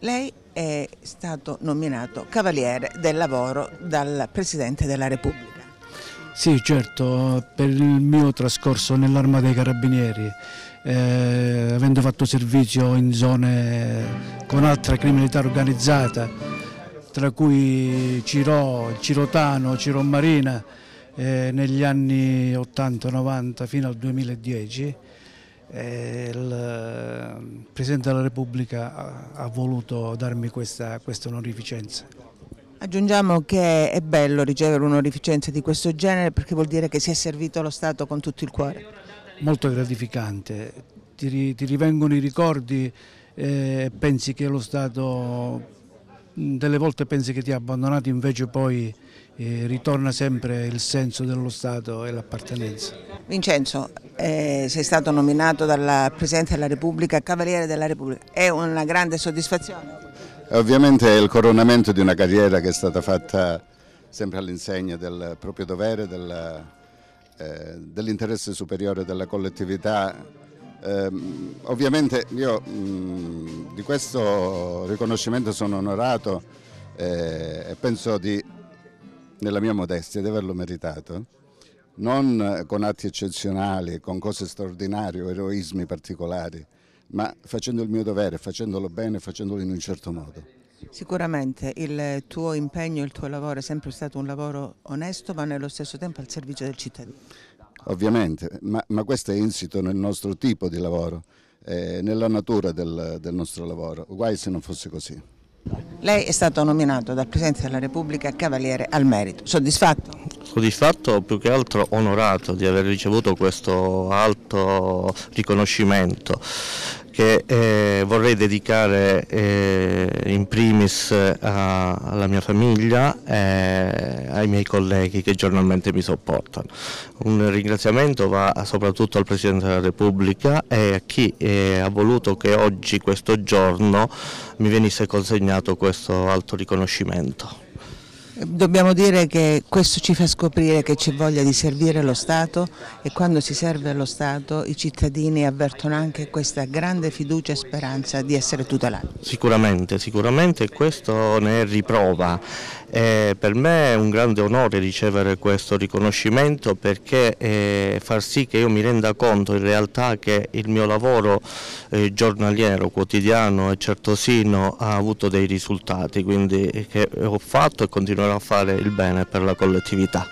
Lei è stato nominato Cavaliere del Lavoro dal Presidente della Repubblica. Sì, certo, per il mio trascorso nell'Arma dei Carabinieri, eh, avendo fatto servizio in zone con altra criminalità organizzata, tra cui Ciro, Cirotano, Ciro Marina, eh, negli anni 80-90 fino al 2010, eh, il eh, Presidente della Repubblica ha, voluto darmi questa, questa onorificenza. Aggiungiamo che è bello ricevere un'onorificenza di questo genere perché vuol dire che si è servito lo Stato con tutto il cuore. Molto gratificante, ti, ti rivengono i ricordi e eh, pensi che lo Stato delle volte pensi che ti ha abbandonato, invece poi eh, ritorna sempre il senso dello Stato e l'appartenenza. Vincenzo, eh, sei stato nominato dalla Presidente della Repubblica Cavaliere della Repubblica, è una grande soddisfazione? Ovviamente è il coronamento di una carriera che è stata fatta sempre all'insegna del proprio dovere, eh, dell'interesse eh, dell superiore della collettività eh, ovviamente io mh, mm, di questo riconoscimento sono onorato eh, e penso di, nella mia modestia di averlo meritato, non con atti eccezionali, con cose straordinarie o eroismi particolari, ma facendo il mio dovere, facendolo bene, facendolo in un certo modo. Sicuramente il tuo impegno, il tuo lavoro è sempre stato un lavoro onesto ma nello stesso tempo al servizio del cittadino ovviamente, ma, ma, questo è insito nel nostro tipo di lavoro, eh, nella natura del, del nostro lavoro, guai se non fosse così. Lei è stato nominato dal Presidente della Repubblica Cavaliere al Merito, soddisfatto? Soddisfatto, più che altro onorato di aver ricevuto questo alto riconoscimento che eh, vorrei dedicare eh, in primis a, eh, alla mia famiglia e eh, ai miei colleghi che giornalmente mi sopportano. Un ringraziamento va soprattutto al Presidente della Repubblica e a chi eh, ha voluto che oggi, questo giorno, mi venisse consegnato questo alto riconoscimento. Dobbiamo dire che questo ci fa scoprire che c'è voglia di servire lo Stato e quando si serve lo Stato i cittadini avvertono anche questa grande fiducia e speranza di essere tutelati. Sicuramente, sicuramente questo ne è riprova eh, per me è un grande onore ricevere questo riconoscimento perché eh, far sì che io mi renda conto in realtà che il mio lavoro eh, giornaliero, quotidiano e certosino ha avuto dei risultati, quindi eh, che ho fatto e continuerò a fare il bene per la collettività.